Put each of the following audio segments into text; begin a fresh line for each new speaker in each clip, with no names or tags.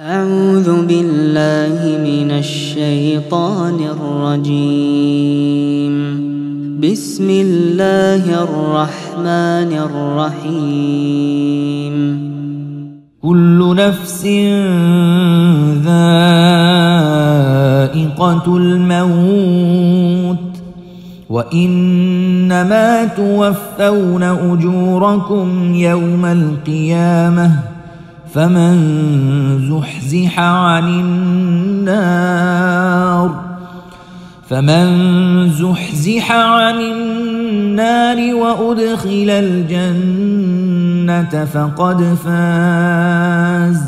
أعوذ بالله من الشيطان الرجيم بسم الله الرحمن الرحيم كل نفس ذائقة الموت وإنما توفون أجوركم يوم القيامة فمن زحزح عن النار فمن زحزح عن النار وأدخل الجنة فقد فاز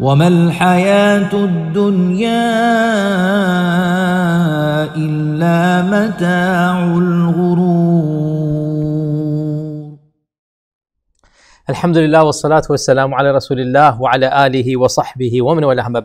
وما الحياة الدنيا إلا متاع الغرور Alhamdulillah wa salatu wa salam ala rasulillah wa ala alihi wa sahbihi wa man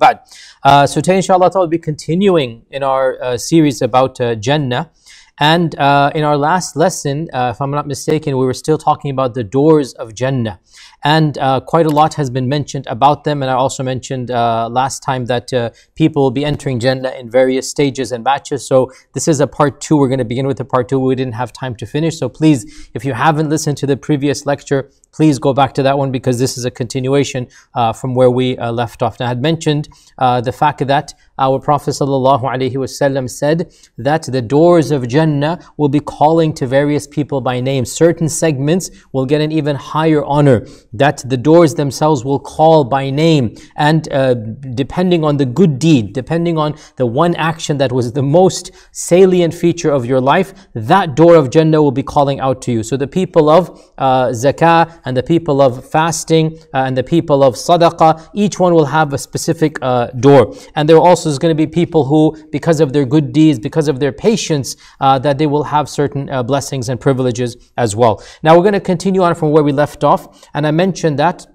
Uh, so today inshallah we'll be continuing in our uh, series about uh, Jannah. And uh, in our last lesson, uh, if I'm not mistaken, we were still talking about the doors of Jannah. And uh, quite a lot has been mentioned about them. And I also mentioned uh, last time that uh, people will be entering Jannah in various stages and batches. So this is a part two. We're going to begin with a part two. We didn't have time to finish. So please, if you haven't listened to the previous lecture, please go back to that one because this is a continuation uh, from where we left off. Now, I had mentioned the fact that our Prophet ﷺ said that the doors of Jannah will be calling to various people by name. Certain segments will get an even higher honor, that the doors themselves will call by name. And uh, depending on the good deed, depending on the one action that was the most salient feature of your life, that door of Jannah will be calling out to you. So the people of uh, zakah and the people of fasting uh, and the people of sadaqah, each one will have a specific uh, door. And there are also is going to be people who, because of their good deeds, because of their patience, uh, that they will have certain uh, blessings and privileges as well. Now we're going to continue on from where we left off, and I mentioned that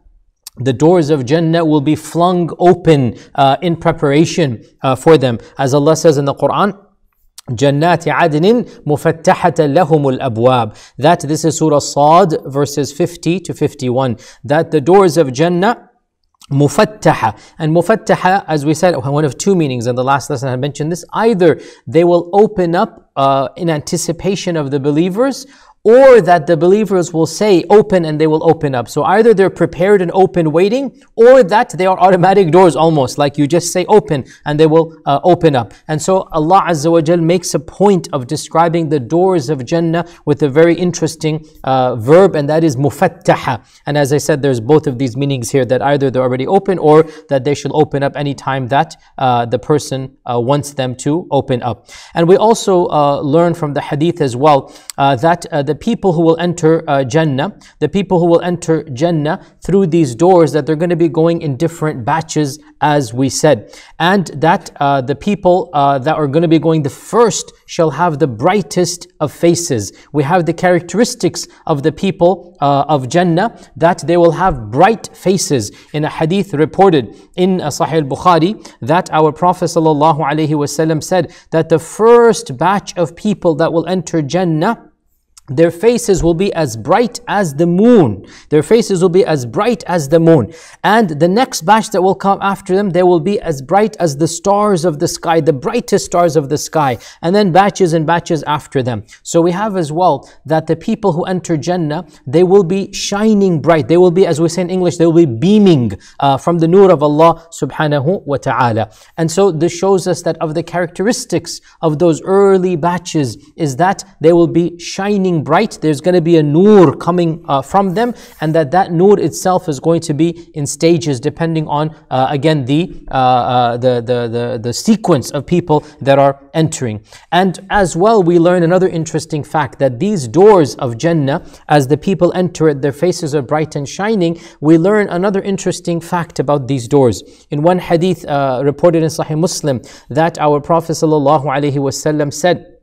the doors of Jannah will be flung open uh, in preparation uh, for them. As Allah says in the Quran, جنات عدن مفتحة لهم الأبواب That this is Surah Sad verses 50 to 51 That the doors of Jannah Mufattaha. And mufattaha, as we said, one of two meanings, In the last lesson I mentioned this. Either they will open up uh, in anticipation of the believers, or that the believers will say open and they will open up. So either they're prepared and open waiting, or that they are automatic doors almost, like you just say open and they will uh, open up. And so Allah Azza wa Jal makes a point of describing the doors of Jannah with a very interesting uh, verb, and that is mufattaha. And as I said, there's both of these meanings here that either they're already open or that they should open up anytime that uh, the person uh, wants them to open up. And we also uh, learn from the hadith as well uh, that the people who will enter uh, Jannah, the people who will enter Jannah through these doors, that they're going to be going in different batches, as we said. And that uh, the people uh, that are going to be going the first shall have the brightest of faces. We have the characteristics of the people uh, of Jannah that they will have bright faces. In a hadith reported in uh, Sahih Bukhari, that our Prophet ﷺ said that the first batch of people that will enter Jannah their faces will be as bright as the moon. Their faces will be as bright as the moon. And the next batch that will come after them, they will be as bright as the stars of the sky, the brightest stars of the sky. And then batches and batches after them. So we have as well that the people who enter Jannah, they will be shining bright. They will be, as we say in English, they will be beaming uh, from the nur of Allah subhanahu wa ta'ala. And so this shows us that of the characteristics of those early batches is that they will be shining being bright, there's going to be a nur coming uh, from them, and that that nur itself is going to be in stages depending on uh, again the, uh, uh, the, the the the sequence of people that are entering. And as well, we learn another interesting fact that these doors of Jannah, as the people enter it, their faces are bright and shining. We learn another interesting fact about these doors. In one hadith uh, reported in Sahih Muslim, that our Prophet sallallahu alaihi wasallam said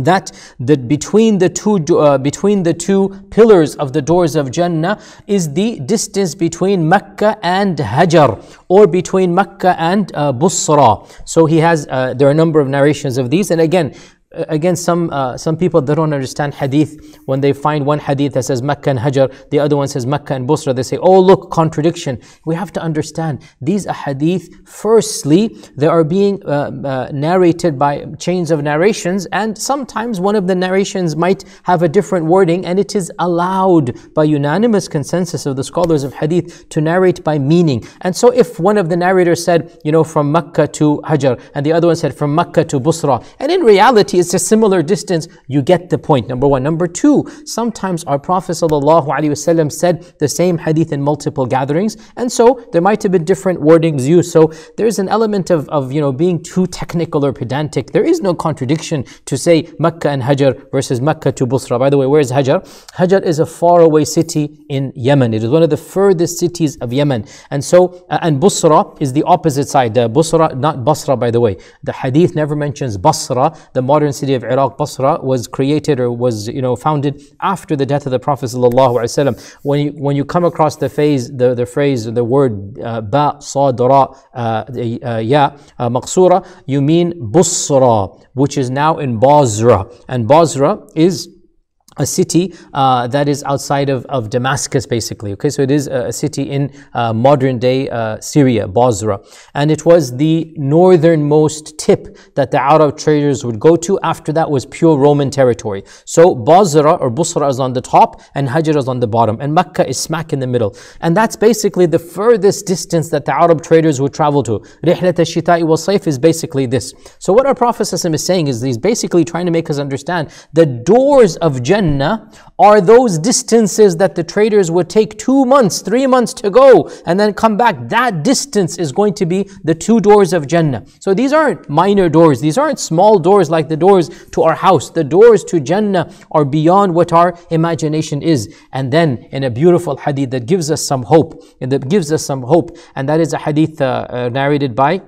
that the between the two uh, between the two pillars of the doors of Jannah is the distance between Mecca and Hajar or between Mecca and uh, Busra so he has uh, there are a number of narrations of these and again again some uh, some people they don't understand hadith when they find one hadith that says Mecca and Hajar the other one says Mecca and Busra they say oh look contradiction we have to understand these hadith firstly they are being uh, uh, narrated by chains of narrations and sometimes one of the narrations might have a different wording and it is allowed by unanimous consensus of the scholars of hadith to narrate by meaning and so if one of the narrators said you know from Mecca to Hajar and the other one said from Mecca to Busra and in reality it's a similar distance, you get the point. Number one. Number two, sometimes our Prophet ﷺ said the same hadith in multiple gatherings, and so there might have been different wordings used. So there's an element of, of you know being too technical or pedantic. There is no contradiction to say Mecca and Hajar versus Mecca to Busra. By the way, where is Hajar? Hajar is a faraway city in Yemen. It is one of the furthest cities of Yemen. And so, uh, and Busra is the opposite side. Uh, Busra, not Basra, by the way. The hadith never mentions Basra. The modern modern city of Iraq, Basra, was created or was you know founded after the death of the Prophet sallallahu When you, when you come across the phase, the, the phrase, the word uh, ba sadra uh, uh, ya maqsura, you mean Busra, which is now in Basra, and Basra is a city uh, that is outside of, of Damascus, basically. Okay, so it is a, city in uh, modern day uh, Syria, Basra. And it was the northernmost tip that the Arab traders would go to. After that was pure Roman territory. So Basra or Busra is on the top and Hajar is on the bottom. And Mecca is smack in the middle. And that's basically the furthest distance that the Arab traders would travel to. Rihlat al-Shita'i wa Saif is basically this. So what our Prophet is saying is he's basically trying to make us understand the doors of Jannah Jannah are those distances that the traders would take two months, three months to go and then come back. That distance is going to be the two doors of Jannah. So these aren't minor doors. These aren't small doors like the doors to our house. The doors to Jannah are beyond what our imagination is. And then in a beautiful hadith that gives us some hope, that gives us some hope. And that is a hadith uh, uh, narrated by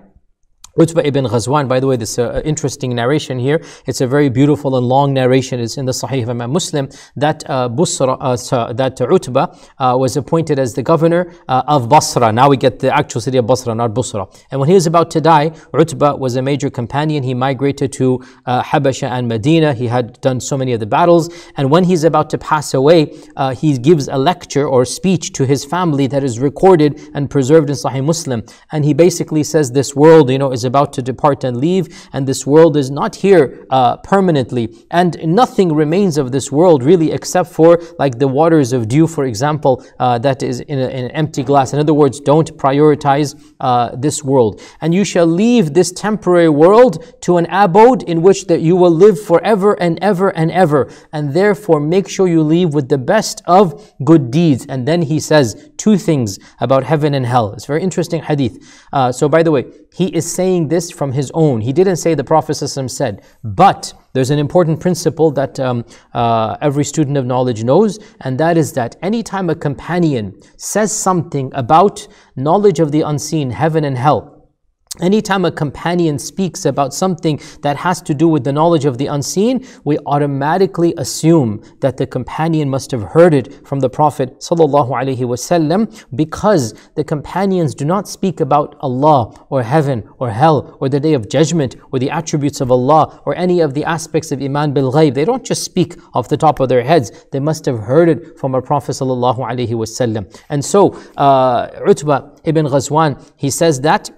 Utbah ibn Ghazwan, by the way, this uh, interesting narration here. It's a very beautiful and long narration. It's in the Sahih of Imam Muslim that uh, Busra, uh, that Utbah uh, was appointed as the governor uh, of Basra. Now we get the actual city of Basra, not Busra. And when he was about to die, Utbah was a major companion. He migrated to uh, Habasha and Medina. He had done so many of the battles. And when he's about to pass away, uh, he gives a lecture or speech to his family that is recorded and preserved in Sahih Muslim. And he basically says, "This world, you know, is a about to depart and leave, and this world is not here uh, permanently. And nothing remains of this world really except for like the waters of dew, for example, uh, that is in, a, in, an empty glass. In other words, don't prioritize uh, this world. And you shall leave this temporary world to an abode in which that you will live forever and ever and ever. And therefore, make sure you leave with the best of good deeds. And then he says two things about heaven and hell. It's very interesting hadith. Uh, so, by the way, he is saying saying this from his own. He didn't say the Prophet said. But there's an important principle that um, uh, every student of knowledge knows, and that is that anytime a companion says something about knowledge of the unseen, heaven and hell, Anytime a companion speaks about something that has to do with the knowledge of the unseen, we automatically assume that the companion must have heard it from the Prophet ﷺ because the companions do not speak about Allah or heaven or hell or the day of judgment or the attributes of Allah or any of the aspects of Iman bil ghayb. They don't just speak off the top of their heads. They must have heard it from a Prophet ﷺ. And so, uh, Utbah ibn Ghazwan, he says that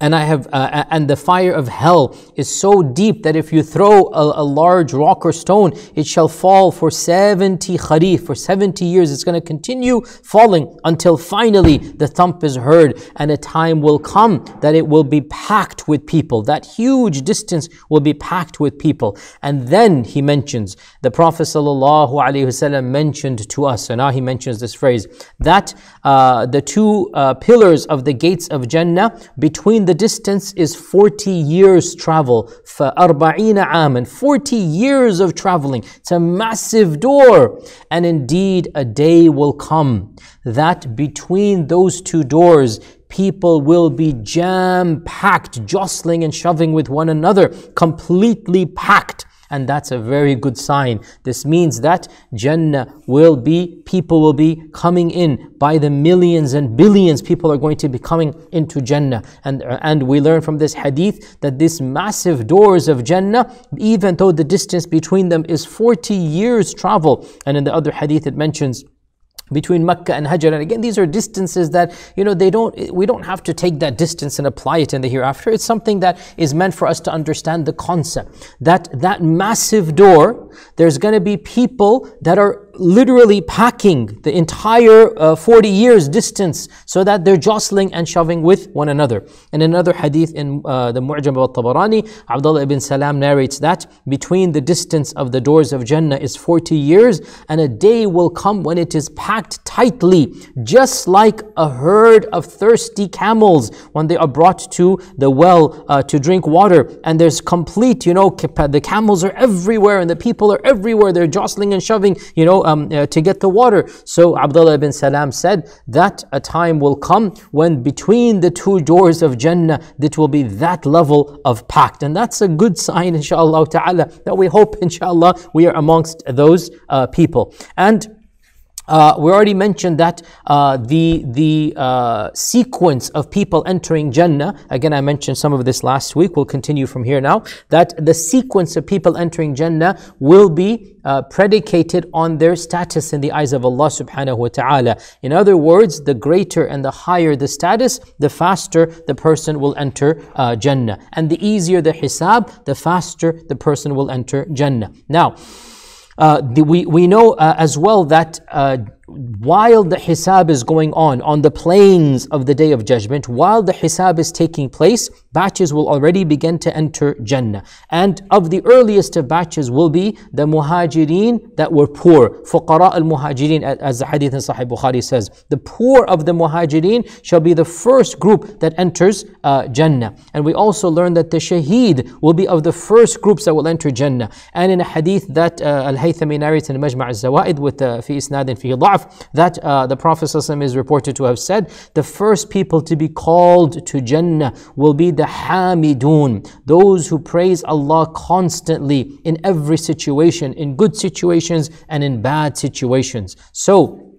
and I have uh, and the fire of hell is so deep that if you throw a, a, large rock or stone, it shall fall for 70 kharif, for 70 years. It's going to continue falling until finally the thump is heard, and a time will come that it will be packed with people. That huge distance will be packed with people. And then he mentions, the Prophet sallallahu wasallam mentioned to us, and now he mentions this phrase, that uh, the two uh, pillars of the gates of Jannah between the distance is 40 years travel. فَأَرْبَعِينَ عَامًا 40 years of traveling. It's a massive door. And indeed, a day will come that between those two doors, people will be jam packed, jostling and shoving with one another, completely packed and that's a very good sign. This means that Jannah will be, people will be coming in by the millions and billions. People are going to be coming into Jannah. And, and we learn from this hadith that these massive doors of Jannah, even though the distance between them is 40 years travel, and in the other hadith it mentions, between Mecca and Hajar. And again, these are distances that, you know, they don't, we don't have to take that distance and apply it in the hereafter. It's something that is meant for us to understand the concept that that massive door, there's going to be people that are literally packing the entire uh, 40 years distance so that they're jostling and shoving with one another. And another hadith in uh, the Mu'jam al-Tabarani, Abdullah ibn Salam narrates that between the distance of the doors of Jannah is 40 years and a day will come when it is packed tightly, just like a herd of thirsty camels when they are brought to the well uh, to drink water. And there's complete, you know, the camels are everywhere and the people are everywhere. They're jostling and shoving, you know, uh, um, uh, to get the water. So Abdullah ibn Salam said that a time will come when between the two doors of Jannah that will be that level of packed. And that's a good sign inshallah ta'ala that we hope inshallah we are amongst those uh, people. And uh, we already mentioned that uh, the, the uh, sequence of people entering Jannah, again, I mentioned some of this last week, we'll continue from here now, that the sequence of people entering Jannah will be uh, predicated on their status in the eyes of Allah subhanahu wa ta'ala. In other words, the greater and the higher the status, the faster the person will enter uh, Jannah. And the easier the hisab, the faster the person will enter Jannah. Now, uh, the, we, we know uh, as well that uh, while the hisab is going on, on the plains of the day of judgment, while the hisab is taking place, batches will already begin to enter Jannah. And of the earliest of batches will be the muhajirin that were poor. Fuqara al muhajirin, as the hadith in Sahih Bukhari says. The poor of the muhajirin shall be the first group that enters uh, Jannah. And we also learn that the shaheed will be of the first groups that will enter Jannah. And in a hadith that uh, Al Haythami narrates in Majma' al Zawaid with uh, Fi Isnad and Fi Da'af, that uh, the Prophet is reported to have said, the first people to be called to Jannah will be the hamidun, those who praise Allah constantly in every situation, in good situations and in bad situations. So,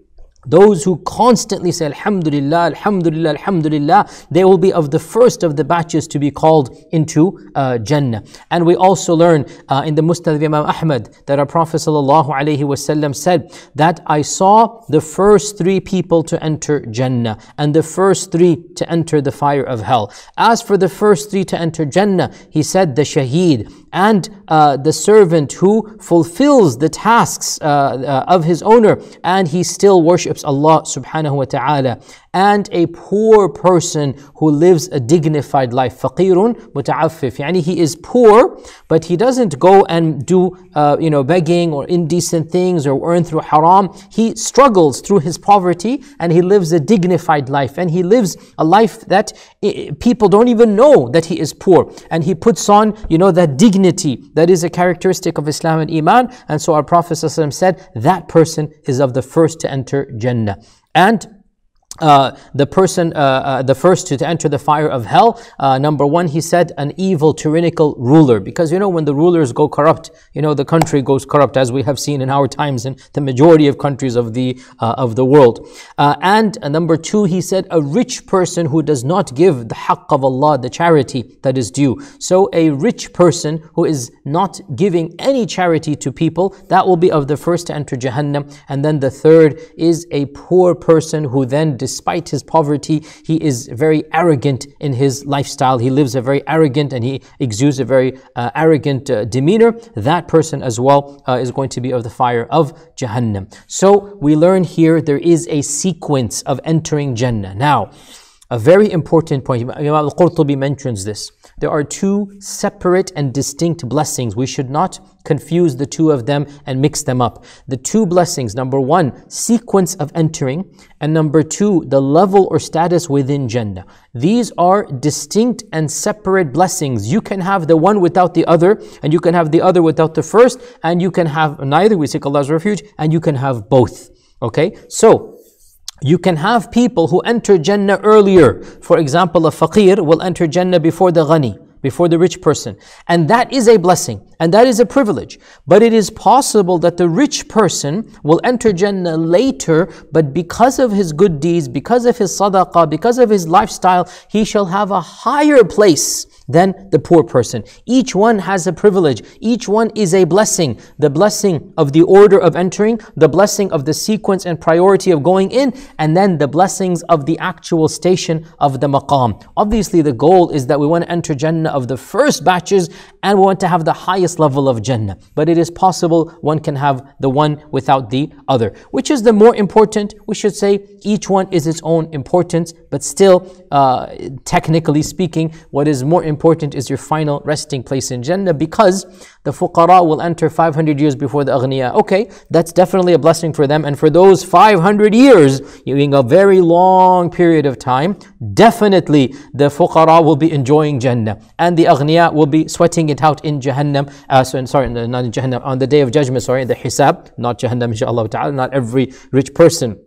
those who constantly say Alhamdulillah, Alhamdulillah, Alhamdulillah, they will be of the first of the batches to be called into uh, Jannah. And we also learn uh, in the Musnad of Imam Ahmad that our Prophet wasallam said that I saw the first three people to enter Jannah and the first three to enter the fire of hell. As for the first three to enter Jannah, he said the Shaheed, and uh, the servant who fulfills the tasks uh, uh, of his owner and he still worships Allah subhanahu wa ta'ala and a poor person who lives a dignified life. فقير متعفف. Yani he is poor, but he doesn't go and do, uh, you know, begging or indecent things or earn through haram. He struggles through his poverty and he lives a dignified life and he lives a life that people don't even know that he is poor. And he puts on, you know, that dignity that is a characteristic of Islam and Iman. And so our Prophet ﷺ said that person is of the first to enter Jannah. And uh, the person, uh, uh, the first to enter the fire of hell. Uh, number one, he said, an evil tyrannical ruler. Because you know, when the rulers go corrupt, you know, the country goes corrupt, as we have seen in our times in the majority of countries of the uh, of the world. Uh, and number two, he said, a rich person who does not give the haqq of Allah, the charity that is due. So a rich person who is not giving any charity to people, that will be of the first to enter Jahannam. And then the third is a poor person who then despite his poverty, he is very arrogant in his lifestyle. He lives a very arrogant and he exudes a very uh, arrogant uh, demeanor. That person as well uh, is going to be of the fire of Jahannam. So we learn here there is a sequence of entering Jannah. Now, a very important point, Imam al Qurtubi mentions this there are two separate and distinct blessings. We should not confuse the two of them and mix them up. The two blessings, number one, sequence of entering, and number two, the level or status within Jannah. These are distinct and separate blessings. You can have the one without the other, and you can have the other without the first, and you can have neither, we seek Allah's refuge, and you can have both. Okay? So, you can have people who enter Jannah earlier. For example, a faqir will enter Jannah before the ghani, before the rich person. And that is a blessing and that is a privilege. But it is possible that the rich person will enter Jannah later, but because of his good deeds, because of his sadaqah, because of his lifestyle, he shall have a higher place than the poor person. Each one has a privilege. Each one is a blessing. The blessing of the order of entering, the blessing of the sequence and priority of going in, and then the blessings of the actual station of the maqam. Obviously, the goal is that we want to enter Jannah of the first batches and we want to have the highest level of Jannah. But it is possible one can have the one without the other. Which is the more important? We should say each one is its own importance, but still, uh, technically speaking, what is more important important is your final resting place in Jannah because the fuqara will enter 500 years before the aghniya. Okay, that's definitely a blessing for them. And for those 500 years, being a very long period of time, definitely the fuqara will be enjoying Jannah. And the aghniya will be sweating it out in Jahannam. Uh, so, sorry, not in Jahannam, on the day of judgment, sorry, the hisab, not Jahannam, inshaAllah ta'ala, not every rich person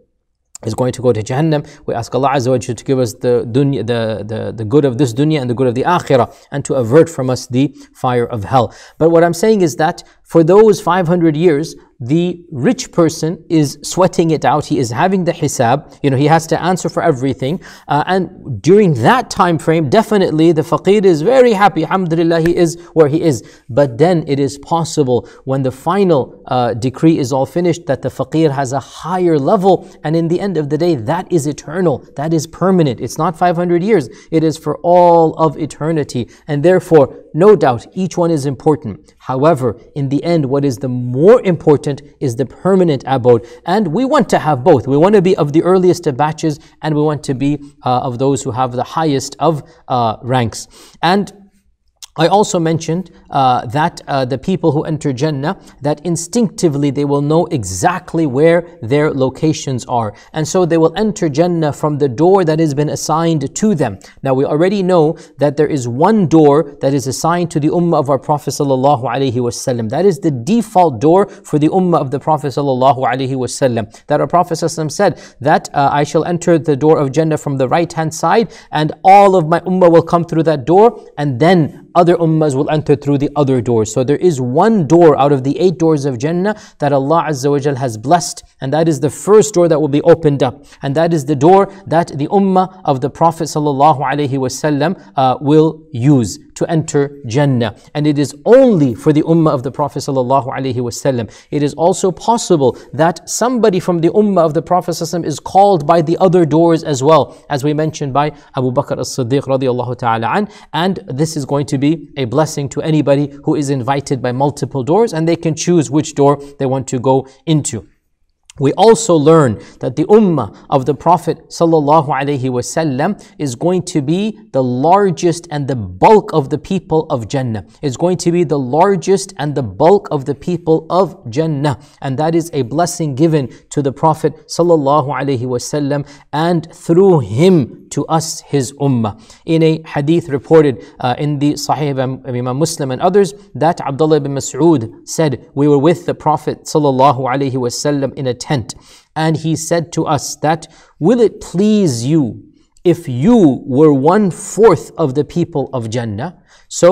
is going to go to Jahannam. We ask Allah Azza wa Jalla to give us the, dunya, the, the, the good of this dunya and the good of the akhirah and to avert from us the fire of hell. But what I'm saying is that for those 500 years, the rich person is sweating it out. He is having the hisab. You know, he has to answer for everything. Uh, and during that time frame, definitely the faqir is very happy. Alhamdulillah, he is where he is. But then it is possible when the final uh, decree is all finished that the faqir has a higher level. And in the end of the day, that is eternal. That is permanent. It's not 500 years. It is for all of eternity. And therefore, no doubt, each one is important. However, in the end, what is the more important is the permanent abode. And we want to have both. We want to be of the earliest of batches and we want to be uh, of those who have the highest of uh, ranks. And I also mentioned uh, that uh, the people who enter Jannah, that instinctively they will know exactly where their locations are. And so they will enter Jannah from the door that has been assigned to them. Now we already know that there is one door that is assigned to the ummah of our Prophet sallallahu alaihi wasallam. That is the default door for the ummah of the Prophet sallallahu alaihi wasallam. That our Prophet said that uh, I shall enter the door of Jannah from the right hand side and all of my ummah will come through that door and then other ummas will enter through the other doors. So there is one door out of the eight doors of Jannah that Allah Azza wa Jal has blessed, and that is the first door that will be opened up, and that is the door that the ummah of the Prophet Sallallahu Alaihi Wasallam uh, will use to enter Jannah. And it is only for the ummah of the Prophet ﷺ. It is also possible that somebody from the ummah of the Prophet ﷺ is called by the other doors as well, as we mentioned by Abu Bakr as-Siddiq radiallahu ta'ala an. And this is going to be a blessing to anybody who is invited by multiple doors and they can choose which door they want to go into. We also learn that the ummah of the Prophet ﷺ is going to be the largest and the bulk of the people of Jannah. Is going to be the largest and the bulk of the people of Jannah. And that is a blessing given to the Prophet ﷺ and through him to us, his ummah. In a hadith reported uh, in the Sahih of Imam Muslim and others, that Abdullah ibn Mas'ud said, We were with the Prophet ﷺ in a tent. And he said to us that, Will it please you if you were one fourth of the people of Jannah? So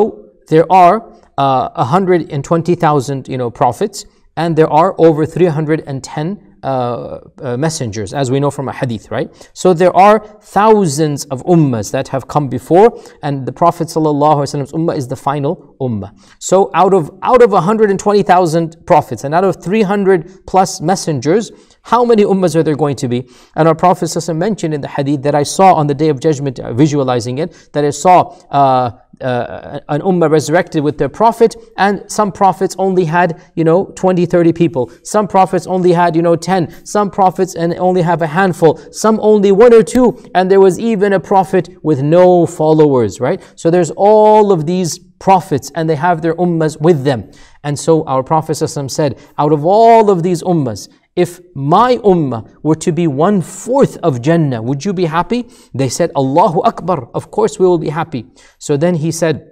there are uh, 120,000 you know, prophets, and there are over 310 uh, uh, messengers, as we know from a hadith, right? So there are thousands of ummas that have come before, and the Prophet's ummah is the final ummah. So out of out of 120,000 prophets and out of 300 plus messengers, how many ummas are there going to be? And our Prophet mentioned in the hadith that I saw on the day of judgment, uh, visualizing it, that I saw uh, uh, an ummah resurrected with their prophet, and some prophets only had, you know, 20, 30 people. Some prophets only had, you know, 10. Some prophets and only have a handful. Some only one or two. And there was even a prophet with no followers, right? So there's all of these prophets and they have their ummas with them. And so our Prophet ﷺ said, out of all of these ummas, if my ummah were to be one fourth of Jannah, would you be happy? They said, Allahu Akbar, of course we will be happy. So then he said,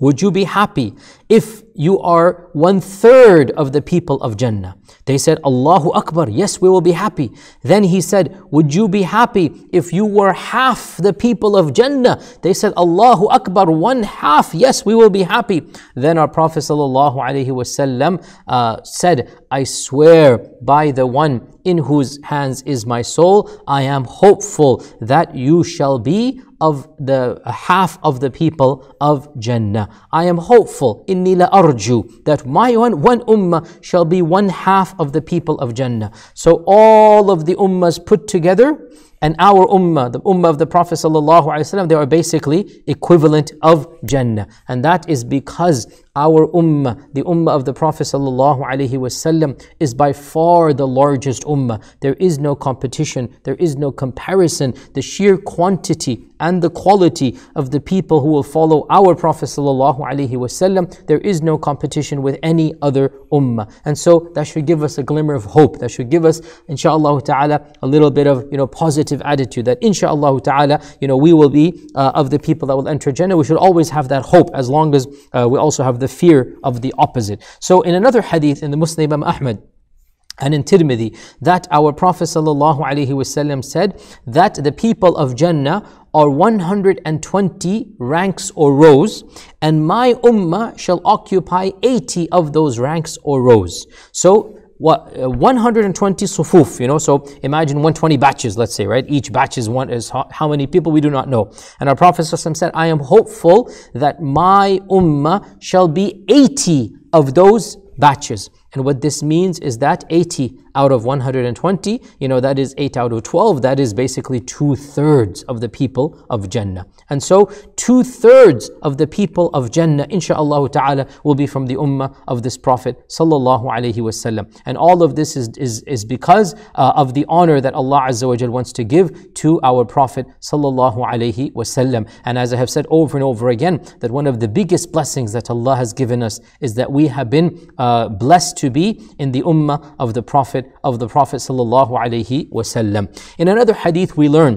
Would you be happy if you are one third of the people of Jannah. They said, Allahu Akbar, yes, we will be happy. Then he said, Would you be happy if you were half the people of Jannah? They said, Allahu Akbar, one half, yes, we will be happy. Then our Prophet alaihi uh, said, I swear by the one in whose hands is my soul, I am hopeful that you shall be of the half of the people of Jannah. I am hopeful. إِنِّي arju that my one, one ummah shall be one half of the people of Jannah. So all of the ummas put together and our ummah, the ummah of the Prophet sallallahu alaihi wasallam, they are basically equivalent of Jannah. And that is because our ummah, the ummah of the Prophet ﷺ, is by far the largest ummah. There is no competition, there is no comparison. The sheer quantity and the quality of the people who will follow our Prophet ﷺ, there is no competition with any other ummah. And so that should give us a glimmer of hope. That should give us, inshaAllah ta'ala, a little bit of you know positive attitude that inshaAllah ta'ala, you know, we will be uh, of the people that will enter Jannah. We should always have that hope as long as uh, we also have the the fear of the opposite. So in another hadith in the Muslim Imam Ahmad, and in Tirmidhi that our Prophet wasallam said that the people of Jannah are 120 ranks or rows, and my ummah shall occupy 80 of those ranks or rows. So what uh, 120 sufuf, you know, so imagine 120 batches, let's say, right? Each batch is one is how, how many people we do not know. And our Prophet said, I am hopeful that my ummah shall be 80 of those batches. And what this means is that 80 out of 120, you know, that is 8 out of 12, that is basically two thirds of the people of Jannah. And so, two thirds of the people of Jannah, inshaAllah ta'ala, will be from the ummah of this Prophet. wasallam. And all of this is, is, is because uh, of the honor that Allah Azza wa wants to give to our Prophet. wasallam. And as I have said over and over again, that one of the biggest blessings that Allah has given us is that we have been uh, blessed to to be in the ummah of the Prophet of the Prophet sallallahu alaihi wasallam. In another hadith, we learn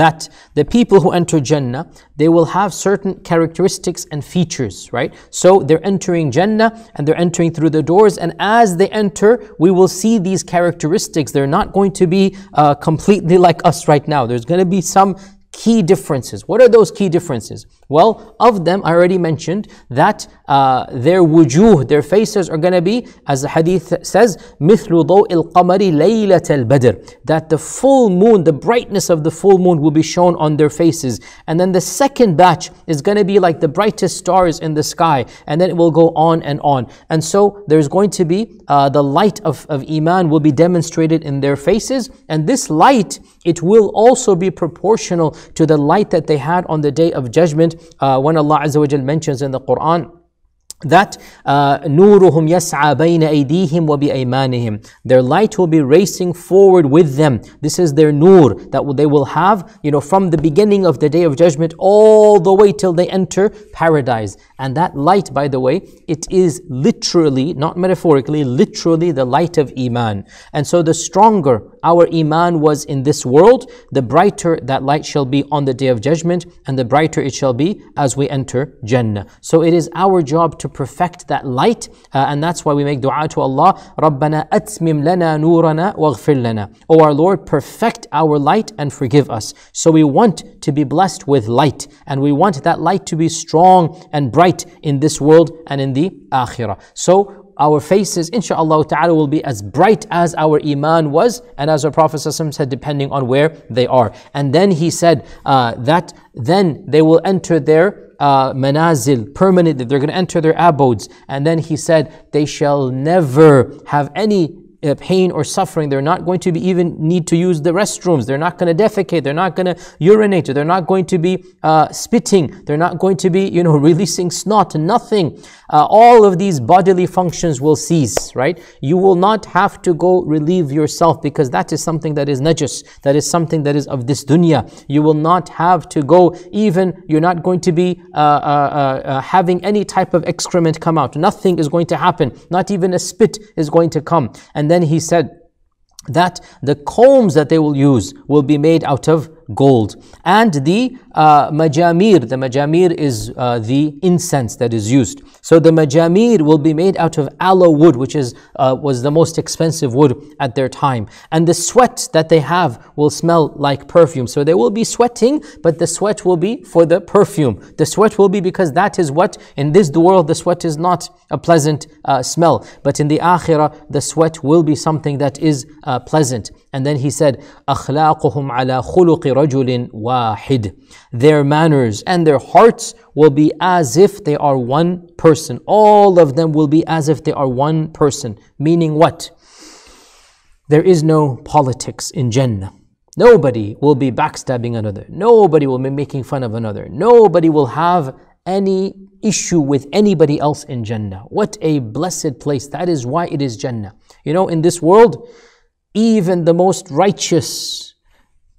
that the people who enter Jannah, they will have certain characteristics and features, right? So they're entering Jannah and they're entering through the doors. And as they enter, we will see these characteristics. They're not going to be uh, completely like us right now. There's going to be some key differences. What are those key differences? Well, of them, I already mentioned that uh, their wujuh, their faces are going to be, as the hadith says, مِثْلُ ضَوْءِ الْقَمَرِ لَيْلَةَ الْبَدْرِ That the full moon, the brightness of the full moon will be shown on their faces. And then the second batch is going to be like the brightest stars in the sky. And then it will go on and on. And so there's going to be uh, the light of, of Iman will be demonstrated in their faces. And this light, it will also be proportional to the light that they had on the day of judgment uh, when Allah Azza wa mentions in the Quran that uh, nuruhum yas'a bayna aydihim wa bi'aymanihim. Their light will be racing forward with them. This is their nur that they will have, you know, from the beginning of the day of judgment all the way till they enter paradise. And that light, by the way, it is literally, not metaphorically, literally the light of iman. And so the stronger our iman was in this world, the brighter that light shall be on the day of judgment, and the brighter it shall be as we enter Jannah. So it is our job to perfect that light. Uh, and that's why we make dua to Allah, رَبَّنَا أَتْمِمْ لَنَا نُورَنَا وَاغْفِرْ لَنَا O our Lord, perfect our light and forgive us. So we want to be blessed with light. And we want that light to be strong and bright in this world and in the akhirah. So our faces, insha'allah, ta'ala, will be as bright as our iman was, and as our Prophet said, depending on where they are. And then he said uh, that then they will enter their uh, manazil, permanently, they're going to enter their abodes. And then he said, they shall never have any uh, pain or suffering. They're not going to be even need to use the restrooms. They're not going to defecate. They're not going to urinate. They're not going to be uh, spitting. They're not going to be, you know, releasing snot. Nothing. Uh, all of these bodily functions will cease, right? You will not have to go relieve yourself because that is something that is najis. That is something that is of this dunya. You will not have to go even, you're not going to be uh, uh, uh, having any type of excrement come out. Nothing is going to happen. Not even a spit is going to come. And then he said that the combs that they will use will be made out of gold. And the uh, majamir, the majamir is uh, the incense that is used. So the majamir will be made out of aloe wood, which is uh, was the most expensive wood at their time. And the sweat that they have will smell like perfume. So they will be sweating, but the sweat will be for the perfume. The sweat will be because that is what in this world the sweat is not a pleasant uh, smell, but in the akhirah the sweat will be something that is uh, pleasant. And then he said, أخلاقهم على خلق رجل واحد. Their manners and their hearts will be as if they are one person. All of them will be as if they are one person. Meaning what? There is no politics in Jannah. Nobody will be backstabbing another. Nobody will be making fun of another. Nobody will have any issue with anybody else in Jannah. What a blessed place. That is why it is Jannah. You know, in this world, even the most righteous,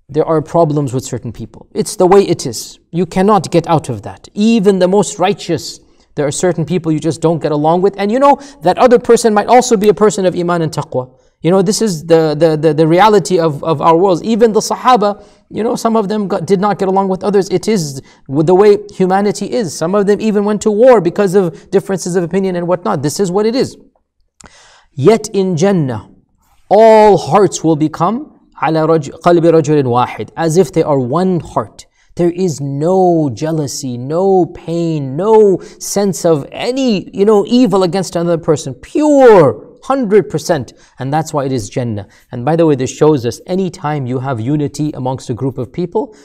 there are problems with certain people. It's the way it is. You cannot get out of that. Even the most righteous, there are certain people you just don't get along with. And you know, that other person might also be a person of Iman and Taqwa. You know, this is the, the, the, the reality of, of our world. Even the Sahaba, you know, some of them got, did not get along with others. It is the way humanity is. Some of them even went to war because of differences of opinion and whatnot. This is what it is. Yet in Jannah, all hearts will become قلب رجل واحد as if they are one heart. There is no jealousy, no pain, no sense of any, you know, evil against another person. Pure, 100%. And that's why it is Jannah. And by the way, this shows us anytime you have unity amongst a group of people,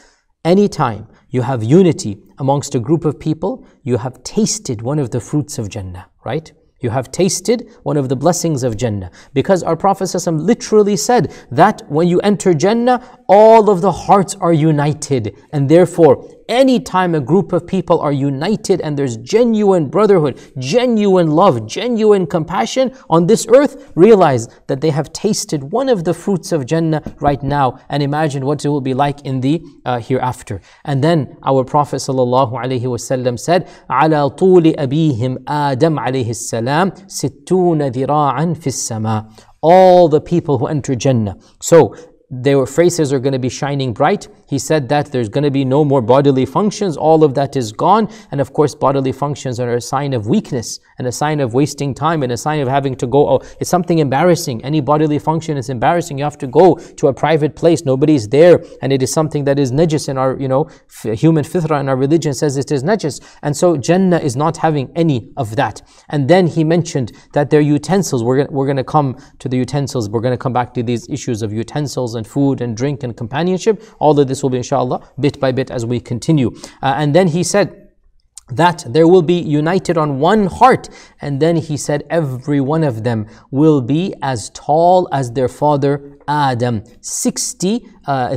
anytime you have unity amongst a group of people, you have tasted one of the fruits of Jannah, right? You have tasted one of the blessings of Jannah. Because our Prophet Wasallam literally said that when you enter Jannah, all of the hearts are united. And therefore, anytime a group of people are united and there's genuine brotherhood, genuine love, genuine compassion on this earth, realize that they have tasted one of the fruits of Jannah right now and imagine what it will be like in the uh, hereafter. And then our Prophet وسلم said, على طول أبيهم آدم عليه السلام ستون ذراعا في السماء all the people who enter Jannah. So their faces are going to be shining bright. He said that there's going to be no more bodily functions. All of that is gone. And of course, bodily functions are a sign of weakness and a sign of wasting time and a sign of having to go. Oh, it's something embarrassing. Any bodily function is embarrassing. You have to go to a private place. Nobody's there. And it is something that is najis in our, you know, human fitra and our religion says it is najis. And so Jannah is not having any of that. And then he mentioned that their utensils, we're, we're going to come to the utensils. We're going to come back to these issues of utensils and food and drink and companionship. All of this will be inshallah bit by bit as we continue. Uh, and then he said, that there will be united on one heart. And then he said, every one of them will be as tall as their father Adam 60 uh,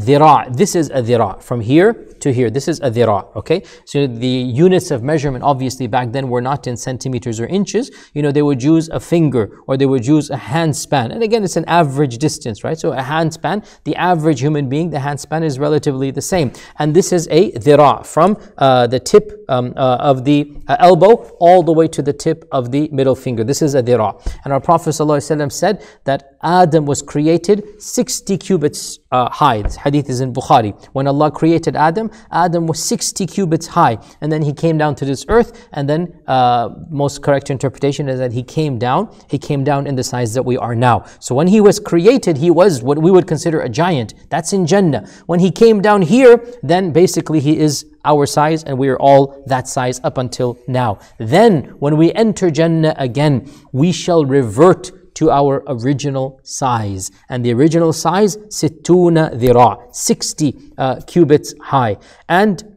This is a dhira. From here to here, this is a dhira. Okay? So the units of measurement, obviously, back then were not in centimeters or inches. You know, they would use a finger or they would use a hand span. And again, it's an average distance, right? So a hand span, the average human being, the hand span is relatively the same. And this is a dhira from uh, the tip um, uh, of the uh, elbow all the way to the tip of the middle finger. This is a dhira. And our Prophet ﷺ said that Adam was created 60 cubits uh, high. This hadith is in Bukhari. When Allah created Adam, Adam was 60 cubits high. And then he came down to this earth. And then, uh, most correct interpretation is that he came down. He came down in the size that we are now. So when he was created, he was what we would consider a giant. That's in Jannah. When he came down here, then basically he is our size and we are all that size up until now. Then when we enter Jannah again, we shall revert to our original size. And the original size, situna dhira, 60 uh, cubits high. And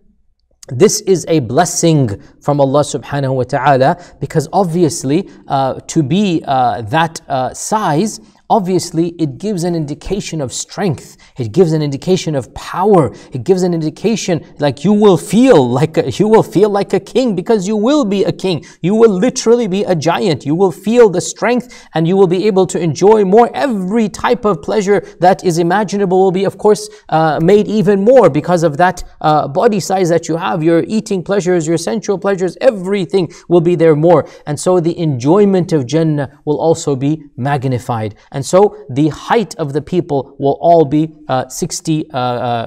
this is a blessing from Allah subhanahu wa ta'ala because obviously uh, to be uh, that uh, size obviously it gives an indication of strength, it gives an indication of power, it gives an indication like you will feel like a, you will feel like a king because you will be a king. You will literally be a giant. You will feel the strength and you will be able to enjoy more. Every type of pleasure that is imaginable will be, of course, uh, made even more because of that uh, body size that you have. Your eating pleasures, your sensual pleasures, everything will be there more. And so the enjoyment of Jannah will also be magnified. And so the height of the people will all be uh, 60 uh, uh,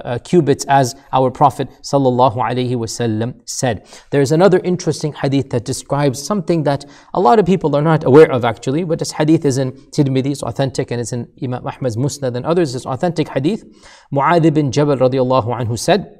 uh cubits, as our Prophet ﷺ said. There's another interesting hadith that describes something that a lot of people are not aware of actually, but this hadith is in Tirmidhi, it's authentic, and it's in Imam Ahmad's Musnad and others, it's authentic hadith. Mu'adh ibn Jabal radiallahu anhu said,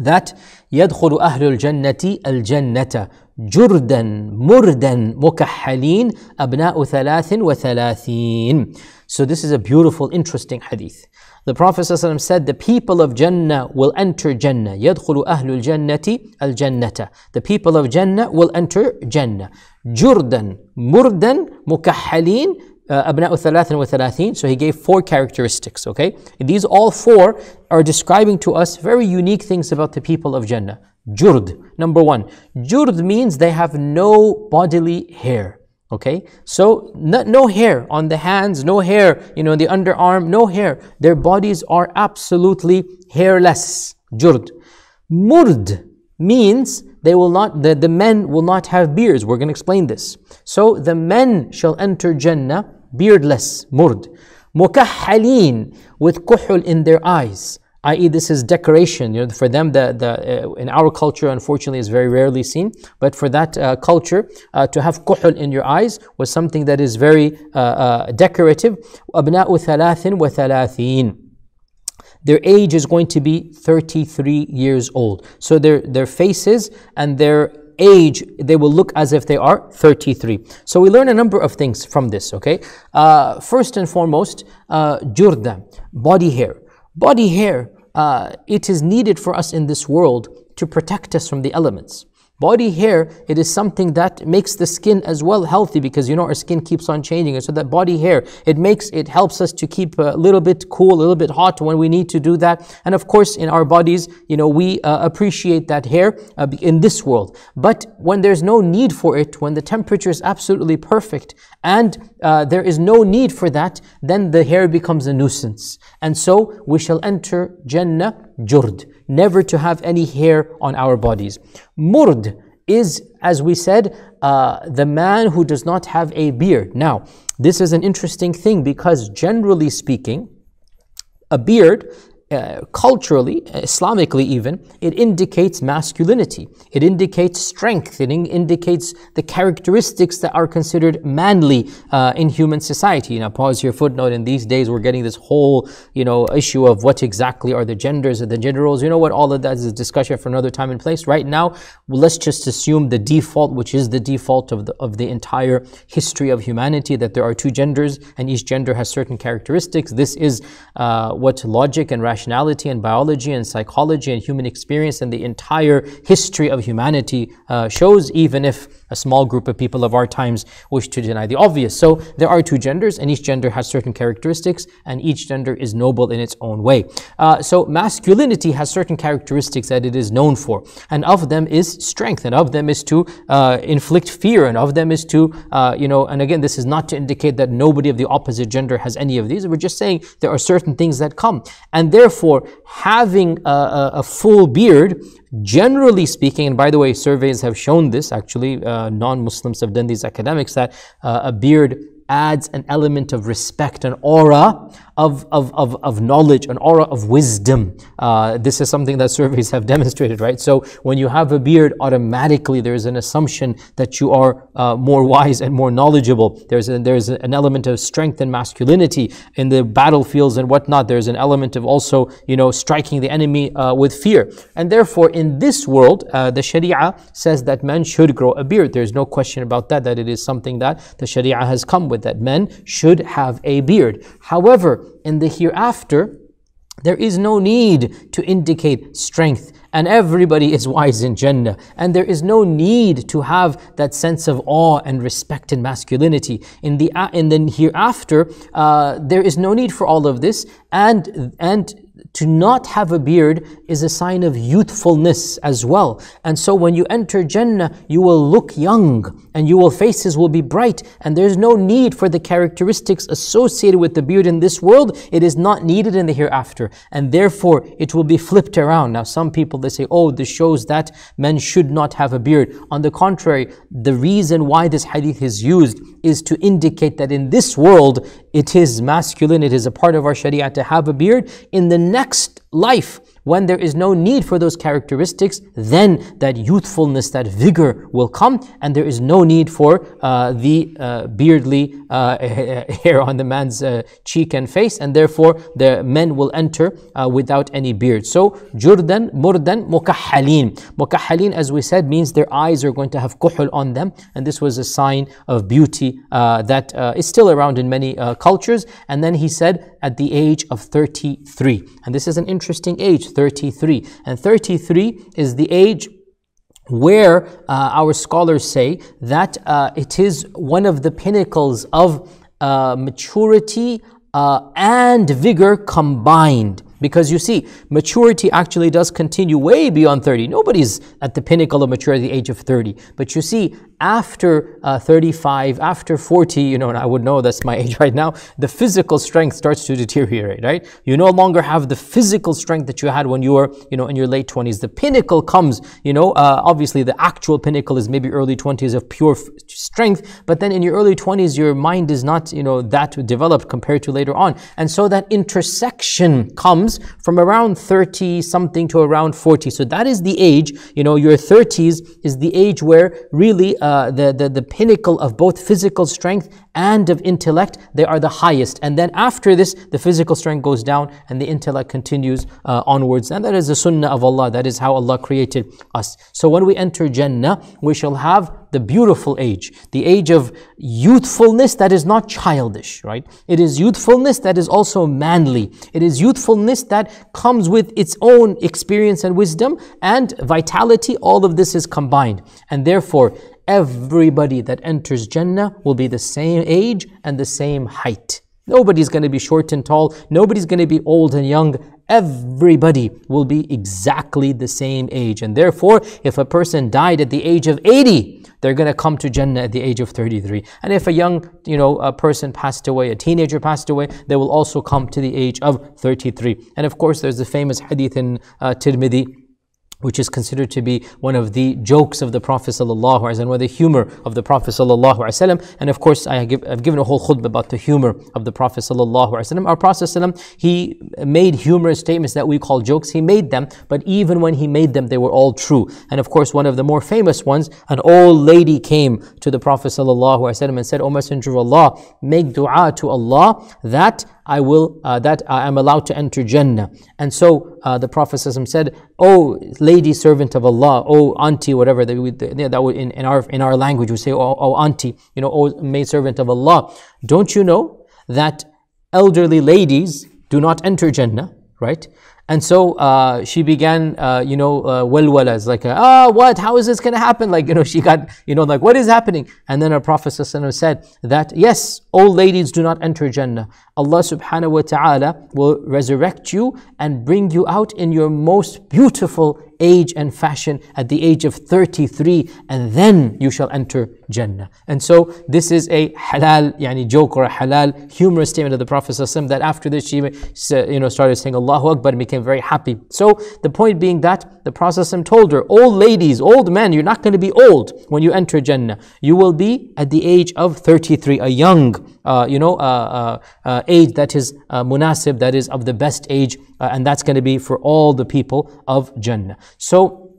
that يدخل أهل الجنة الجنة جردا مردا مكحلين أبناء ثلاث وثلاثين So this is a beautiful, interesting hadith. The Prophet ﷺ said, The people of Jannah will enter Jannah. يدخل أهل الجنة الجنة. The people of Jannah will enter Jannah. جردا مردا مكحلين uh, Abna'u so he gave four characteristics, okay? And these all four are describing to us very unique things about the people of Jannah. Jurd, number one. Jurd means they have no bodily hair. Okay, so no, no, hair on the hands, no hair, you know, the underarm, no hair. Their bodies are absolutely hairless. Jurd. Murd means they will not, the, the men will not have beards. We're going to explain this. So the men shall enter Jannah beardless, murd, mukahhaleen, with kuhul in their eyes, i.e., this is decoration. You know, for them, the, the, uh, in our culture, unfortunately, is very rarely seen. But for that uh, culture, uh, to have kuhul in your eyes was something that is very uh, uh, decorative. أَبْنَاءُ ثَلَاثٍ their age is going to be 33 years old. So their, their faces and their age, they will look as if they are 33. So we learn a number of things from this, okay? Uh, first and foremost, uh, jurda, body hair. Body hair, uh, it is needed for us in this world to protect us from the elements. Body hair, it is something that makes the skin as well healthy because you know our skin keeps on changing. And so that body hair, it makes, it helps us to keep a little bit cool, a little bit hot when we need to do that. And of course, in our bodies, you know, we uh, appreciate that hair uh, in this world. But when there's no need for it, when the temperature is absolutely perfect and uh, there is no need for that, then the hair becomes a nuisance. And so we shall enter Jannah jurd never to have any hair on our bodies. Murd is, as we said, uh, the man who does not have a beard. Now, this is an interesting thing because generally speaking, a beard uh, culturally, uh, Islamically even, it indicates masculinity. It indicates strengthening. It indicates the characteristics that are considered manly uh, in human society. Now, pause your footnote. In these days, we're getting this whole, you know, issue of what exactly are the genders and the gender roles. You know what? All of that is a discussion for another time and place. Right now, well, let's just assume the default, which is the default of the, of the entire history of humanity, that there are two genders and each gender has certain characteristics. This is uh, what logic and rationality rationality and biology and psychology and human experience and the entire history of humanity uh, shows, even if a small group of people of our times wish to deny the obvious. So there are two genders, and each gender has certain characteristics, and each gender is noble in its own way. Uh, so masculinity has certain characteristics that it is known for, and of them is strength, and of them is to uh, inflict fear, and of them is to, uh, you know, and again, this is not to indicate that nobody of the opposite gender has any of these. We're just saying there are certain things that come, and therefore having a, a, a full beard Generally speaking, and by the way, surveys have shown this actually, uh, non Muslims have done these academics that uh, a beard adds an element of respect, and aura of, of, of, of knowledge, an aura of wisdom. Uh, this is something that surveys have demonstrated, right? So when you have a beard, automatically there is an assumption that you are uh, more wise and more knowledgeable. There's, a, there's an element of strength and masculinity in the battlefields and whatnot. There's an element of also, you know, striking the enemy uh, with fear. And therefore, in this world, uh, the Sharia says that men should grow a beard. There's no question about that, that it is something that the Sharia has come with, that men should have a beard. However, in the hereafter, there is no need to indicate strength, and everybody is wise in Jannah. And there is no need to have that sense of awe and respect and masculinity. In the in the hereafter, uh, there is no need for all of this, and and to not have a beard is a sign of youthfulness as well. And so when you enter Jannah, you will look young and your faces will be bright. And there's no need for the characteristics associated with the beard in this world. It is not needed in the hereafter. And therefore, it will be flipped around. Now, some people, they say, oh, this shows that men should not have a beard. On the contrary, the reason why this hadith is used is to indicate that in this world, it is masculine, it is a part of our sharia to have a beard. In the next next life when there is no need for those characteristics, then that youthfulness, that vigor will come, and there is no need for uh, the uh, beardly uh, hair on the man's uh, cheek and face, and therefore the men will enter uh, without any beard. So, jurdan, murdan, mukahaleen. Mukahaleen, as we said, means their eyes are going to have kuhul on them, and this was a sign of beauty that is still around in many cultures. And then he said, at the age of 33. And this is an interesting age. 33. And 33 is the age where uh, our scholars say that uh, it is one of the pinnacles of uh, maturity uh, and vigor combined. Because you see, maturity actually does continue way beyond 30. Nobody's at the pinnacle of maturity at the age of 30. But you see, after uh, 35, after 40, you know, and I would know that's my age right now, the physical strength starts to deteriorate, right? You no longer have the physical strength that you had when you were, you know, in your late 20s. The pinnacle comes, you know, uh, obviously the actual pinnacle is maybe early 20s of pure f- strength, but then in your early 20s, your mind is not, you know, that developed compared to later on. And so that intersection comes from around 30 something to around 40. So that is the age, you know, your 30s is the age where really, uh, uh, the, the, the pinnacle of both physical strength and of intellect. They are the highest. And then after this, the physical strength goes down and the intellect continues uh, onwards. And that is the sunnah of Allah. That is how Allah created us. So when we enter Jannah, we shall have the beautiful age, the age of youthfulness that is not childish, right? It is youthfulness that is also manly. It is youthfulness that comes with its own experience and wisdom and vitality. All of this is combined. And therefore, everybody that enters Jannah will be the same age and the same height. Nobody's going to be short and tall. Nobody's going to be old and young. Everybody will be exactly the same age. And therefore, if a person died at the age of 80, they're going to come to Jannah at the age of 33. And if a young, you know, a person passed away, a teenager passed away, they will also come to the age of 33. And of course, there's the famous hadith in uh, Tirmidhi which is considered to be one of the jokes of the Prophet ﷺ, or the humor of the Prophet ﷺ. And of course, I have given a whole khutbah about the humor of the Prophet ﷺ. Our Prophet sallam, he made humorous statements that we call jokes. He made them, but even when he made them, they were all true. And of course, one of the more famous ones, an old lady came to the Prophet ﷺ and said, O Messenger of Allah, make dua to Allah that I will uh, that I am allowed to enter Jannah. And so uh, the Prophet said, "Oh, lady servant of Allah, oh auntie, whatever that would, that in, in our in our language we say, oh, oh auntie, you know, oh maid servant of Allah. Don't you know that elderly ladies do not enter Jannah, right?" And so uh, she began, uh, you know, uh, walwalas, like, ah, oh, what? How is this going to happen? Like, you know, she got, you know, like, what is happening? And then our Prophet said that, yes, old ladies do not enter Jannah. Allah subhanahu wa ta'ala will resurrect you and bring you out in your most beautiful age and fashion at the age of 33 and then you shall enter Jannah. And so this is a halal yani joke or a halal humorous statement of the Prophet Wasallam that after this she you know, started saying Allahu Akbar and became very happy. So the point being that the Prophet Wasallam told her, old ladies, old men, you're not going to be old when you enter Jannah. You will be at the age of 33, a young uh, you know, uh, uh, age that is munasib, that is of the best age, and that's going to be for all the people of Jannah. So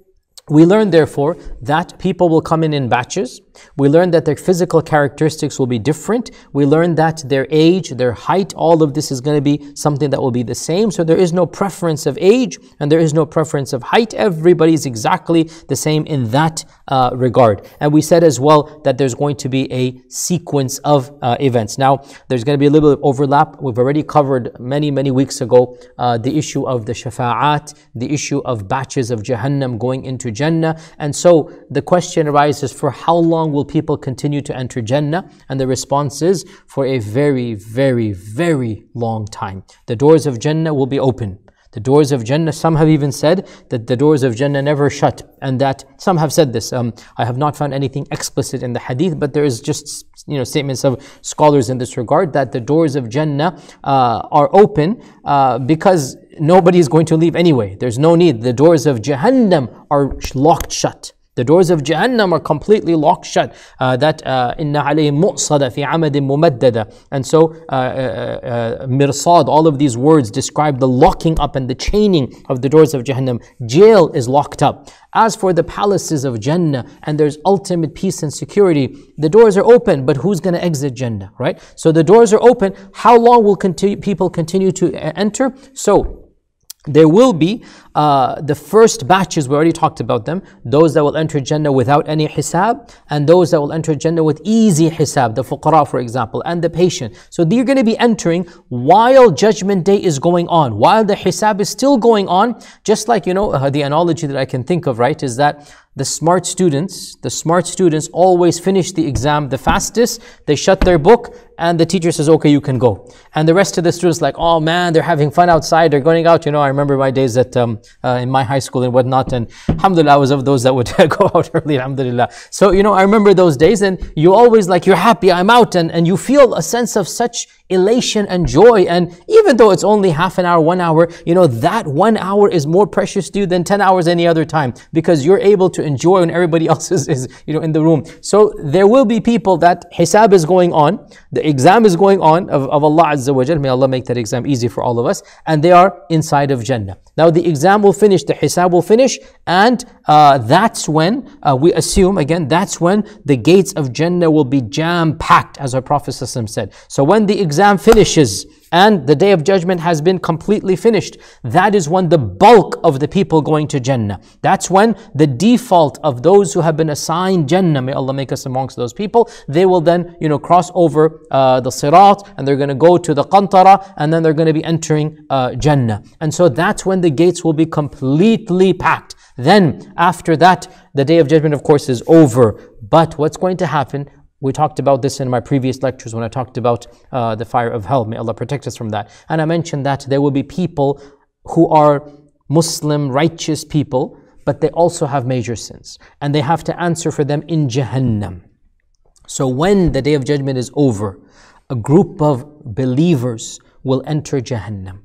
we learn, therefore, that people will come in in batches. We learn that their physical characteristics will be different. We learn that their age, their height, all of this is going to be something that will be the same. So there is no preference of age and there is no preference of height. Everybody's exactly the same in that uh, regard. And we said as well that there's going to be a sequence of uh, events. Now, there's going to be a little bit of overlap. We've already covered many, many weeks ago uh, the issue of the shafa'at, the issue of batches of Jahannam going into Jannah. And so the question arises for how long long will people continue to enter Jannah? And the response is, for a very, very, very long time. The doors of Jannah will be open. The doors of Jannah, some have even said that the doors of Jannah never shut, and that some have said this. Um, I have not found anything explicit in the hadith, but there is just you know statements of scholars in this regard that the doors of Jannah uh, are open uh, because nobody is going to leave anyway. There's no need. The doors of Jahannam are locked shut. The doors of Jahannam are completely locked shut. Uh, that uh, inna alayhim mu'sada fi amadin mumaddada. And so, uh, uh, uh, mirsad, all of these words describe the locking up and the chaining of the doors of Jahannam. Jail is locked up. As for the palaces of Jannah, and there's ultimate peace and security, the doors are open, but who's going to exit Jannah, right? So the doors are open. How long will people continue to enter? So, there will be uh, the first batches, we already talked about them, those that will enter Jannah without any hisab, and those that will enter Jannah with easy hisab, the fuqara, for example, and the patient. So they're going to be entering while Judgment Day is going on, while the hisab is still going on, just like, you know, uh, the analogy that I can think of, right, is that the smart students, the smart students always finish the exam the fastest. They shut their book and the teacher says, okay, you can go. And the rest of the students like, oh man, they're having fun outside. They're going out. You know, I remember my days at, um, uh, in my high school and whatnot. And alhamdulillah, I was of those that would go out early. Alhamdulillah. So, you know, I remember those days and you always like, you're happy. I'm out. And, and you feel a sense of such elation and joy. And even though it's only half an hour, one hour, you know, that one hour is more precious to you than 10 hours any other time because you're able to enjoy when everybody else is, is, you know, in the room. So there will be people that hisab is going on, the exam is going on of, of Allah Azza wa May Allah make that exam easy for all of us. And they are inside of Jannah. Now the exam will finish, the hisab will finish, and uh, that's when uh, we assume, again, that's when the gates of Jannah will be jam packed, as our Prophet said. So when the exam finishes, and the day of judgment has been completely finished. That is when the bulk of the people going to Jannah. That's when the default of those who have been assigned Jannah, may Allah make us amongst those people, they will then, you know, cross over uh, the Sirat and they're going to go to the Qantara and then they're going to be entering uh, Jannah. And so that's when the gates will be completely packed. Then after that, the day of judgment, of course, is over. But what's going to happen? We talked about this in my previous lectures when I talked about uh, the fire of hell. May Allah protect us from that. And I mentioned that there will be people who are Muslim, righteous people, but they also have major sins. And they have to answer for them in Jahannam. So when the day of judgment is over, a group of believers will enter Jahannam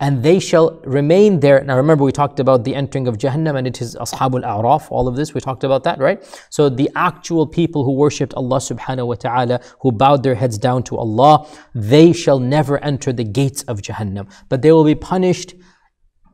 and they shall remain there. Now remember, we talked about the entering of Jahannam and it is Ashabul A'raf, all of this, we talked about that, right? So the actual people who worshipped Allah subhanahu wa ta'ala, who bowed their heads down to Allah, they shall never enter the gates of Jahannam, but they will be punished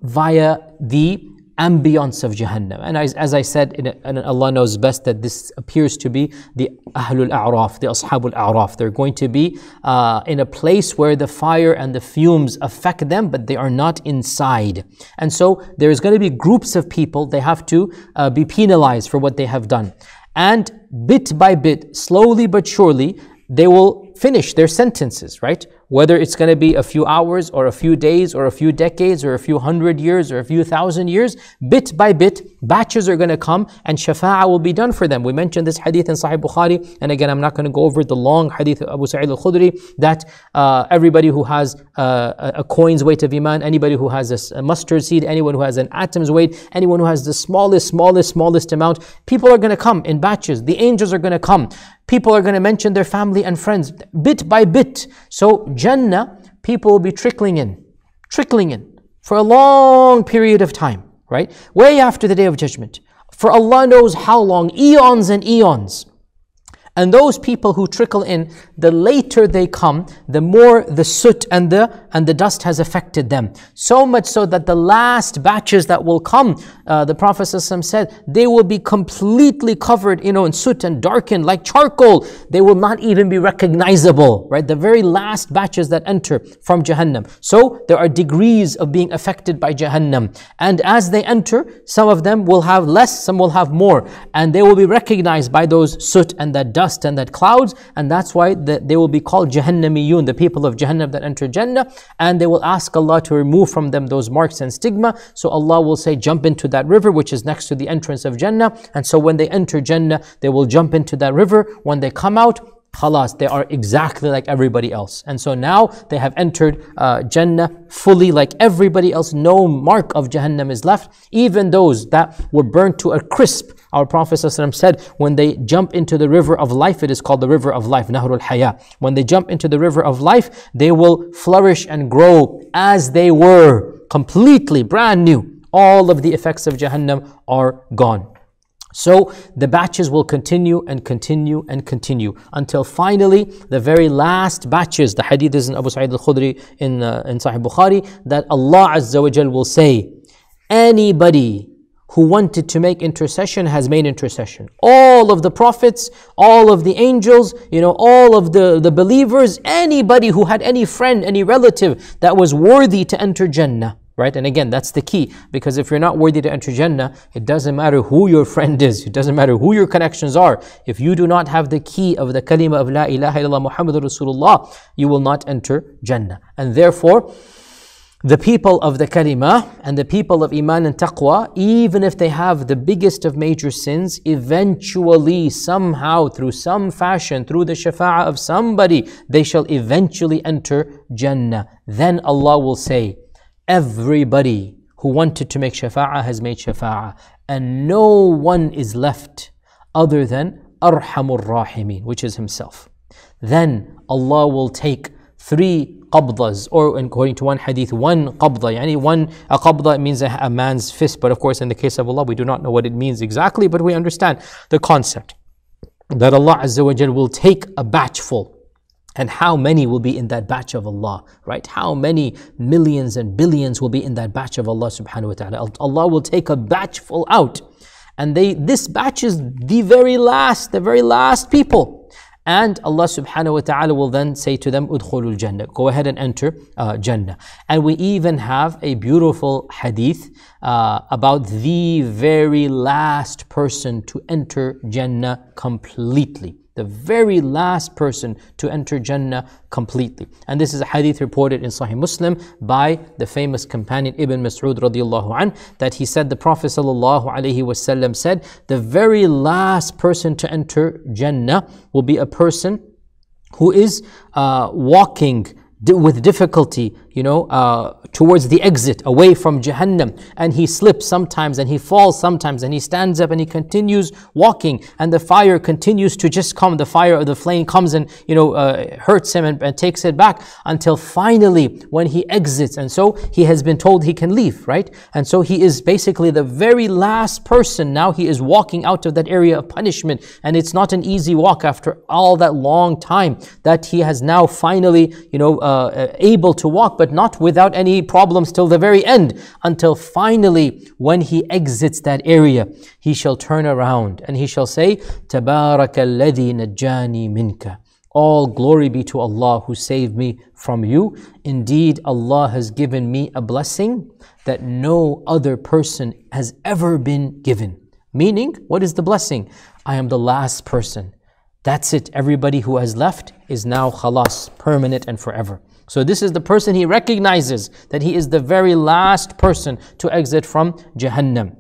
via the ambience of Jahannam. And as, as I said, and Allah knows best that this appears to be the Ahlul A'raf, the Ashabul A'raf. They're going to be uh, in a place where the fire and the fumes affect them, but they are not inside. And so there's going to be groups of people, they have to uh, be penalized for what they have done. And bit by bit, slowly but surely, they will finish their sentences, right? whether it's going to be a few hours or a few days or a few decades or a few hundred years or a few thousand years, bit by bit, batches are going to come and shafa'ah will be done for them. We mentioned this hadith in Sahih Bukhari, and again, I'm not going to go over the long hadith of Abu Sa'id al Khudri that uh, everybody who has uh, a coin's weight of iman, anybody who has a mustard seed, anyone who has an atom's weight, anyone who has the smallest, smallest, smallest amount, people are going to come in batches. The angels are going to come. People are going to mention their family and friends bit by bit. So Jannah, people will be trickling in, trickling in for a long period of time, right? Way after the day of judgment. For Allah knows how long, eons and eons. And those people who trickle in, the later they come, the more the soot and the, and the dust has affected them. So much so that the last batches that will come, uh, the Prophet said, they will be completely covered, you know, in soot and darkened like charcoal. They will not even be recognizable, right? The very last batches that enter from Jahannam. So there are degrees of being affected by Jahannam. And as they enter, some of them will have less, some will have more. And they will be recognized by those soot and that dust dust and that clouds, and that's why the, they will be called Jahannamiyun, the people of Jahannam that enter Jannah, and they will ask Allah to remove from them those marks and stigma. So Allah will say, Jump into that river which is next to the entrance of Jannah. And so when they enter Jannah, they will jump into that river. When they come out, halas, they are exactly like everybody else. And so now they have entered uh, Jannah fully like everybody else. No mark of Jahannam is left. Even those that were burnt to a crisp our Prophet ﷺ said, when they jump into the river of life, it is called the river of life, Nahrul Haya. When they jump into the river of life, they will flourish and grow as they were, completely brand new. All of the effects of Jahannam are gone. So the batches will continue and continue and continue until finally the very last batches, the hadith is in Abu Sa'id al-Khudri in, uh, in Sahih Bukhari, that Allah Azza wa Jal will say, anybody who wanted to make intercession has made intercession. All of the prophets, all of the angels, you know, all of the, the believers, anybody who had any friend, any relative that was worthy to enter Jannah. Right? And again, that's the key because if you're not worthy to enter Jannah, it doesn't matter who your friend is, it doesn't matter who your connections are. If you do not have the key of the kalima of La ilaha illallah Muhammadur Rasulullah, you will not enter Jannah. And therefore, the people of the kalima and the people of iman and taqwa, even if they have the biggest of major sins, eventually, somehow, through some fashion, through the shafa'a of somebody, they shall eventually enter Jannah. Then Allah will say, everybody who wanted to make shafa'a has made shafa'a and no one is left other than Arhamur Rahimin, which is Himself. Then Allah will take three qabdas, or according to one hadith, one qabda. Yani one a qabda means a, a man's fist, but of course, in the case of Allah, we do not know what it means exactly, but we understand the concept that Allah Azza wa will take a batchful. And how many will be in that batch of Allah, right? How many millions and billions will be in that batch of Allah subhanahu wa ta'ala? Allah will take a batchful out. And they, this batch is the very last, the very last people. And Allah subhanahu wa ta'ala will then say to them, Udkhulul Jannah, go ahead and enter uh, Jannah. And we even have a beautiful hadith uh, about the very last person to enter Jannah completely the very last person to enter Jannah completely. And this is a hadith reported in Sahih Muslim by the famous companion Ibn Mas'ud radiallahu an, that he said, the Prophet sallallahu alaihi wasallam said, the very last person to enter Jannah will be a person who is uh, walking with difficulty you know, uh, towards the exit, away from Jahannam. And he slips sometimes and he falls sometimes and he stands up and he continues walking and the fire continues to just come. The fire the flame comes and, you know, uh, hurts him and, and takes it back until finally when he exits. And so he has been told he can leave, right? And so he is basically the very last person. Now he is walking out of that area of punishment. And it's not an easy walk after all that long time that he has now finally, you know, uh, uh able to walk. But but not without any problems till the very end, until finally, when he exits that area, he shall turn around and he shall say, تَبَارَكَ najani minka." all glory be to Allah who saved me from you. Indeed, Allah has given me a blessing that no other person has ever been given. Meaning, what is the blessing? I am the last person. That's it. Everybody who has left is now khalas, permanent and forever. So this is the person he recognizes that he is the very last person to exit from Jahannam.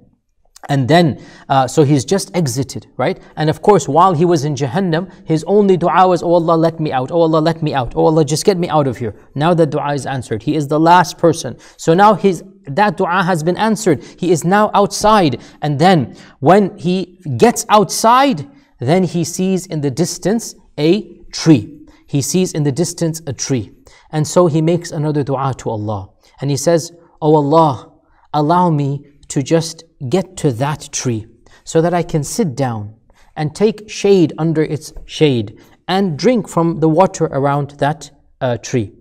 And then, uh, so he's just exited, right? And of course, while he was in Jahannam, his only dua was, Oh Allah, let me out. Oh Allah, let me out. Oh Allah, just get me out of here. Now that dua is answered. He is the last person. So now his, that dua has been answered. He is now outside. And then, when he gets outside, then he sees in the distance a tree. He sees in the distance a tree. And so he makes another dua to Allah. And he says, "O oh Allah, allow me to just get to that tree so that I can sit down and take shade under its shade and drink from the water around that uh, tree.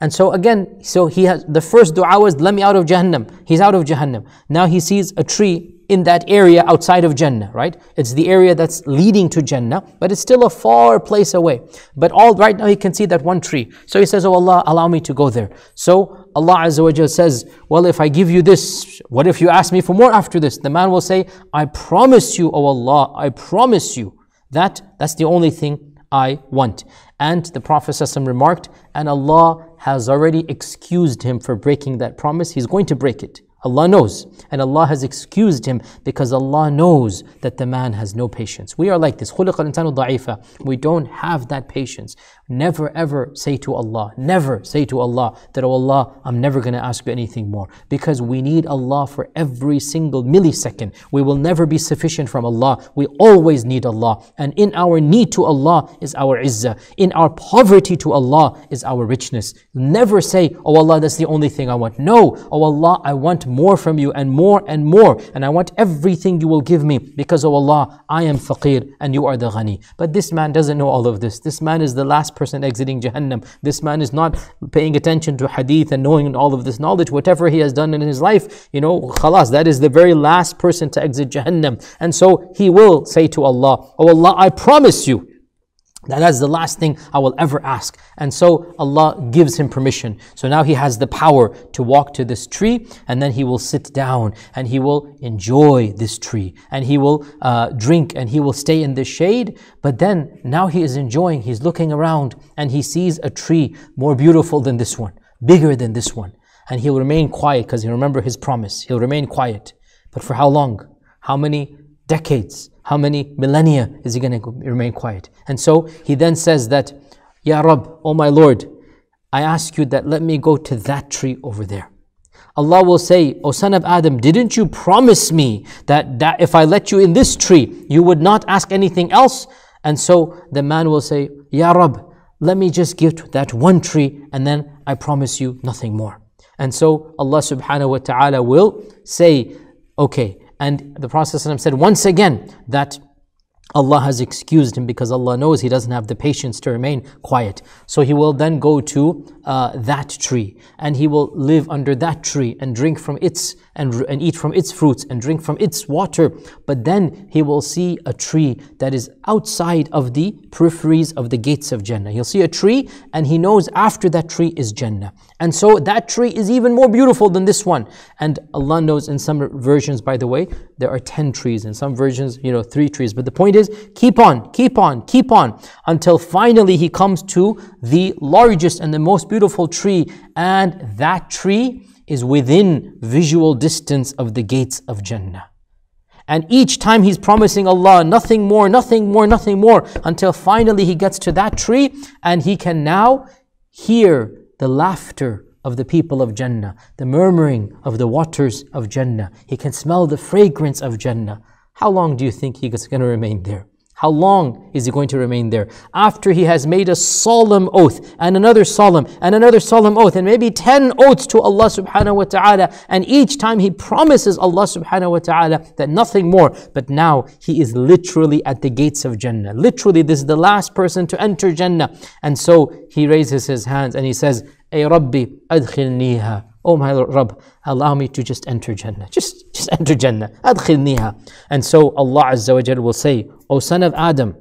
And so again, so he has the first dua was, Let me out of Jahannam. He's out of Jahannam. Now he sees a tree in that area outside of Jannah, right? It's the area that's leading to Jannah, but it's still a far place away. But all right now he can see that one tree. So he says, Oh Allah, allow me to go there. So Allah Azza wa says, Well, if I give you this, what if you ask me for more after this? The man will say, I promise you, oh Allah, I promise you that that's the only thing I want. And the Prophet ﷺ remarked, and Allah has already excused him for breaking that promise. He's going to break it. Allah knows. And Allah has excused him because Allah knows that the man has no patience. We are like this. We don't have that patience. Never ever say to Allah, never say to Allah that, oh Allah, I'm never going to ask you anything more. Because we need Allah for every single millisecond. We will never be sufficient from Allah. We always need Allah. And in our need to Allah is our izzah. In our poverty to Allah is our richness. Never say, oh Allah, that's the only thing I want. No, oh Allah, I want more from you and more and more. And I want everything you will give me because, oh Allah, I am faqir and you are the ghani. But this man doesn't know all of this. This man is the last person exiting Jahannam. This man is not paying attention to hadith and knowing all of this knowledge. Whatever he has done in his life, you know, khalas, that is the very last person to exit Jahannam. And so he will say to Allah, Oh Allah, I promise you that's the last thing I will ever ask. And so Allah gives him permission. So now he has the power to walk to this tree and then he will sit down and he will enjoy this tree and he will uh, drink and he will stay in the shade. But then now he is enjoying, he's looking around and he sees a tree more beautiful than this one, bigger than this one. And he'll remain quiet because he remember his promise. He'll remain quiet. But for how long? How many decades? How many millennia is he going to remain quiet? And so he then says that, Ya Rab, O my Lord, I ask you that let me go to that tree over there. Allah will say, O son of Adam, didn't you promise me that, that if I let you in this tree, you would not ask anything else? And so the man will say, Ya Rab, let me just give to that one tree and then I promise you nothing more. And so Allah subhanahu wa ta'ala will say, Okay, and the Prophet said once again that Allah has excused him because Allah knows he doesn't have the patience to remain quiet. So he will then go to uh, that tree and he will live under that tree and drink from its and, and eat from its fruits and drink from its water. But then he will see a tree that is outside of the peripheries of the gates of Jannah. He'll see a tree and he knows after that tree is Jannah. And so that tree is even more beautiful than this one. And Allah knows in some versions, by the way, there are 10 trees. In some versions, you know, three trees. But the point is, keep on, keep on, keep on until finally he comes to the largest and the most beautiful tree. And that tree is within visual distance of the gates of Jannah. And each time he's promising Allah nothing more, nothing more, nothing more until finally he gets to that tree and he can now hear the laughter of the people of Jannah, the murmuring of the waters of Jannah. He can smell the fragrance of Jannah. How long do you think he is going to remain there? How long is he going to remain there? After he has made a solemn oath and another solemn and another solemn oath and maybe 10 oaths to Allah subhanahu wa ta'ala and each time he promises Allah subhanahu wa ta'ala that nothing more but now he is literally at the gates of Jannah. Literally this is the last person to enter Jannah and so he raises his hands and he says Ay Rabbi, adkhilniha. Oh my Rabb, allow me to just enter Jannah. Just, just enter Jannah. Adkhilniha. And so Allah Azza wa Jal will say, O son of Adam,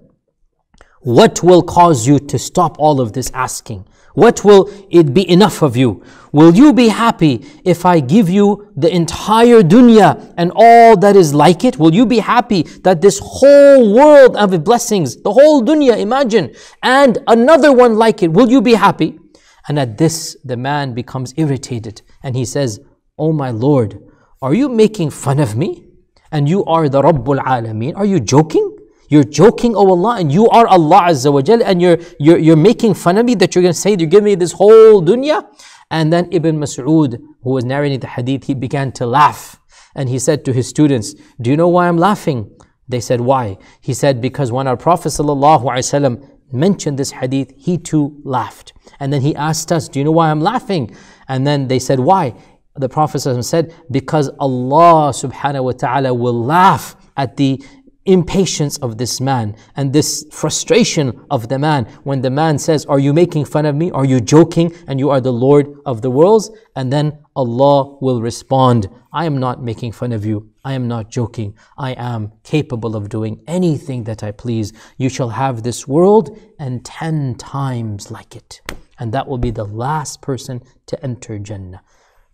what will cause you to stop all of this asking? What will it be enough of you? Will you be happy if I give you the entire dunya and all that is like it? Will you be happy that this whole world of blessings, the whole dunya, imagine, and another one like it, will you be happy? And at this, the man becomes irritated and he says, O oh my Lord, are you making fun of me? And you are the Rabbul Alameen. Are you joking? You're joking, O oh Allah, and you are Allah Azza wa Jal, and you're, you're, you're making fun of me that you're going to say, you give me this whole dunya. And then Ibn Mas'ud, who was narrating the hadith, he began to laugh. And he said to his students, Do you know why I'm laughing? They said, Why? He said, Because when our Prophet wasallam.' mentioned this hadith, he too laughed. And then he asked us, Do you know why I'm laughing? And then they said, Why? The Prophet said, Because Allah subhanahu wa ta'ala will laugh at the impatience of this man and this frustration of the man when the man says, Are you making fun of me? Are you joking? And you are the Lord of the worlds. And then Allah will respond, I am not making fun of you. I am not joking. I am capable of doing anything that I please. You shall have this world and ten times like it. And that will be the last person to enter Jannah.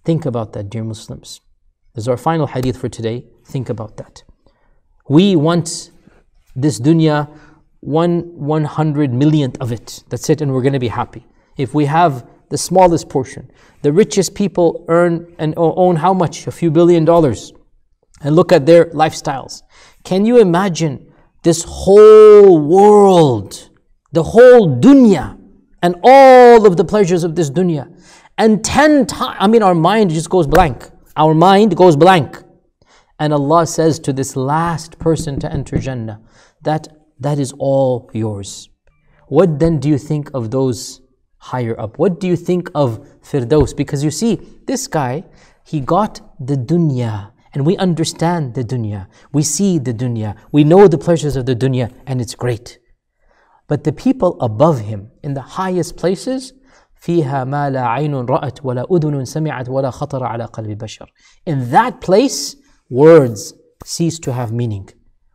Think about that, dear Muslims. This is our final hadith for today. Think about that. We want this dunya, one one hundred millionth of it. That's it, and we're going to be happy. If we have the smallest portion, the richest people earn and own how much? A few billion dollars and look at their lifestyles. Can you imagine this whole world, the whole dunya, and all of the pleasures of this dunya? And 10 times, I mean, our mind just goes blank. Our mind goes blank. And Allah says to this last person to enter Jannah, that that is all yours. What then do you think of those higher up? What do you think of Firdaus? Because you see, this guy, he got the dunya and we understand the dunya, we see the dunya, we know the pleasures of the dunya, and it's great. But the people above him, in the highest places, فيها عين رأت ولا أذن سمعت ولا خطر على قلب بشر. In that place, words cease to have meaning.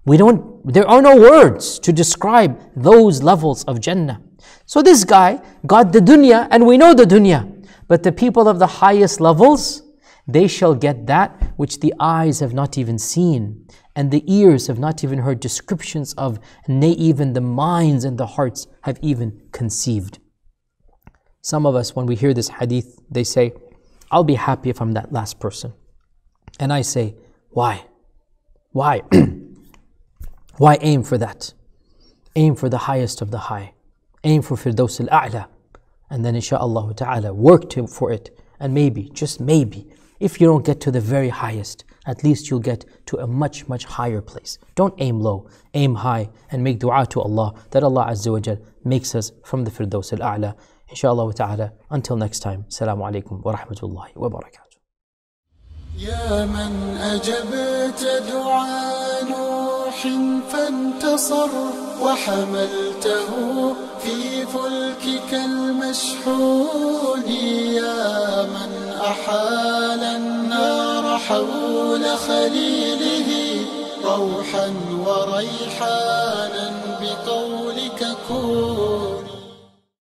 We don't, there are no words to describe those levels of Jannah. So this guy got the dunya, and we know the dunya. But the people of the highest levels, they shall get that which the eyes have not even seen, and the ears have not even heard descriptions of, nay, even the minds and the hearts have even conceived. Some of us, when we hear this hadith, they say, I'll be happy if I'm that last person. And I say, why? Why? why aim for that? Aim for the highest of the high. Aim for Firdaus al-A'la. And then inshaAllah ta'ala, work to, for it. And maybe, just maybe, if you don't get to the very highest, at least you'll get to a much, much higher place. Don't aim low, aim high, and make dua to Allah that Allah Azza wa Jal makes us from the Firdaus al A'la. Inshallah ta'ala. Until next time, Assalamu alaikum wa rahmatullahi wa barakatuh. وحملته في فلكك المشحون يا من أحال النار حول خليله روحا وريحانا بقولك كون